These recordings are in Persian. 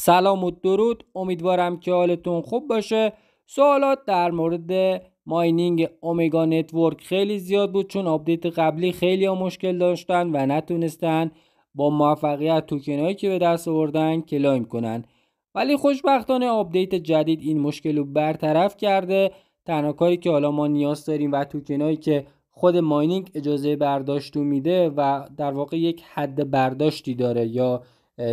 سلام و درود امیدوارم که حالتون خوب باشه سوالات در مورد ماینینگ اومگا نتورک خیلی زیاد بود چون آپدیت قبلی خیلی ها مشکل داشتن و نتونستن با موفقیت توکنهایی که به دست آوردن کلایم کنن ولی خوشبختانه آپدیت جدید این مشکل رو برطرف کرده تنها کاری که حالا ما نیاز داریم و توکنهایی که خود ماینینگ اجازه برداشت میده و در واقع یک حد برداشتی داره یا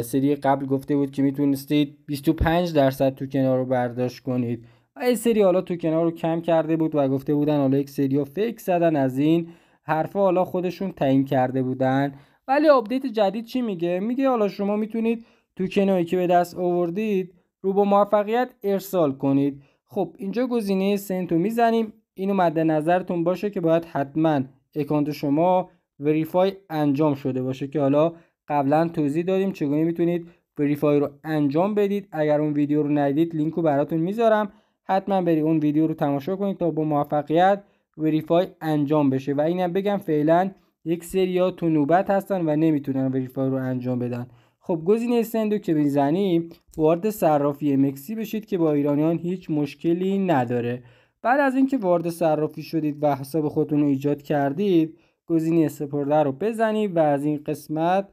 سری قبل گفته بود که میتونستید 25 درصد تو کنار رو برداشت کنید و سری حالا تو کنار رو کم کرده بود و گفته بودن حالا یک سری ها فکر زدن از این حرفا حالا خودشون تعیین کرده بودن ولی آپدیت جدید چی میگه میگه حالا شما میتونید تو کناری که به دست آوردید رو با موفقیت ارسال کنید خب اینجا گزینه سنتو میزنیم اینو مد نظرتون باشه که باید حتما اکانت شما وریفای انجام شده باشه که حالا قبلا توضیح دادیم چگونه میتونید وریفای رو انجام بدید اگر اون ویدیو رو ندیدید لینک رو براتون میذارم حتما بری اون ویدیو رو تماشا کنید تا با موفقیت وریفای انجام بشه و اینم بگم فعلا یک ها تو نوبت هستن و نمیتونن وریفای رو انجام بدن خب گزینه سند رو که میزنیم وارد صرافی مکسی بشید که با ایرانیان هیچ مشکلی نداره بعد از اینکه وارد صرافی شدید و حساب خودتون رو ایجاد کردید گزینه سپرده رو بزنید و از این قسمت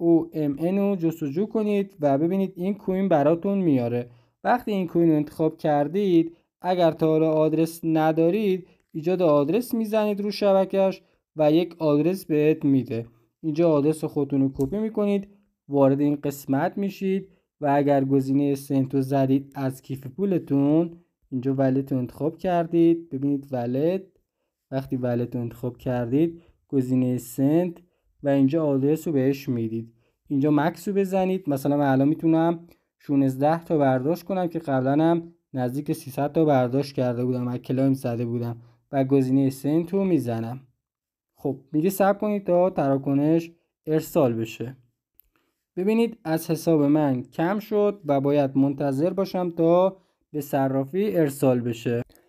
OMN رو جستجو کنید و ببینید این کوین براتون میاره وقتی این کوین رو انتخاب کردید اگر تا حالا آدرس ندارید ایجاد آدرس میزنید رو شبکش و یک آدرس بهت میده اینجا آدرس خودتون رو کپی میکنید وارد این قسمت میشید و اگر گزینه سنتو زدید از کیف پولتون اینجا ولت رو انتخاب کردید ببینید ولت وقتی ولت رو انتخاب کردید گزینه سنت و اینجا آدرس رو بهش میدید اینجا مکس رو بزنید مثلا من الان میتونم 16 تا برداشت کنم که قبلا هم نزدیک 300 تا برداشت کرده بودم و کلایم زده بودم و گزینه سنت رو میزنم خب میگه سب کنید تا تراکنش ارسال بشه ببینید از حساب من کم شد و باید منتظر باشم تا به صرافی ارسال بشه